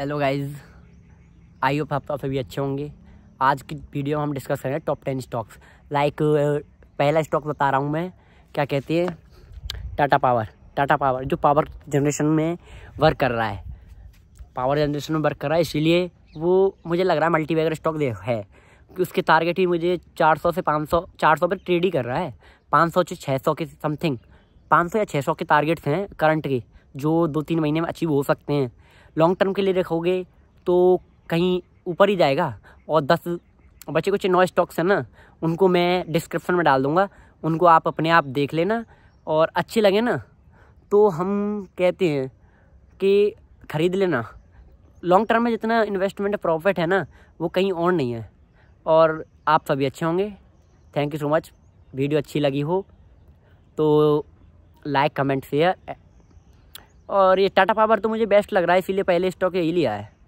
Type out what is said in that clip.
hello guys I hope आप सभी अच्छे होंगे आज की वीडियो में हम डिस्कस करेंगे टॉप टेन स्टॉक्स लाइक पहला स्टॉक बता रहा हूँ मैं क्या कहती है टाटा पावर टाटा पावर जो पावर जनरेशन में वर्क कर रहा है पावर जनरेशन में वर्क कर रहा है इसीलिए वो मुझे लग रहा है मल्टी वेगर स्टॉक है कि उसके टारगेट ही मुझे 400 से 500 400 पर ट्रेड ही कर रहा है 500 से 600 के समथिंग 500 या 600 के टारगेट्स हैं करंट के जो दो तीन महीने में अचीव हो सकते हैं लॉन्ग टर्म के लिए रखोगे तो कहीं ऊपर ही जाएगा और दस बचे कुछ नौ स्टॉक्स हैं ना उनको मैं डिस्क्रिप्शन में डाल दूँगा उनको आप अपने आप देख लेना और अच्छे लगे ना तो हम कहते हैं कि ख़रीद लेना लॉन्ग टर्म में जितना इन्वेस्टमेंट प्रॉफिट है ना वो कहीं और नहीं है और आप सभी अच्छे होंगे thank you so much video अच्छी लगी हो तो लाइक कमेंट शेयर और ये टाटा पावर तो मुझे बेस्ट लग रहा है इसीलिए पहले स्टॉक यही लिया है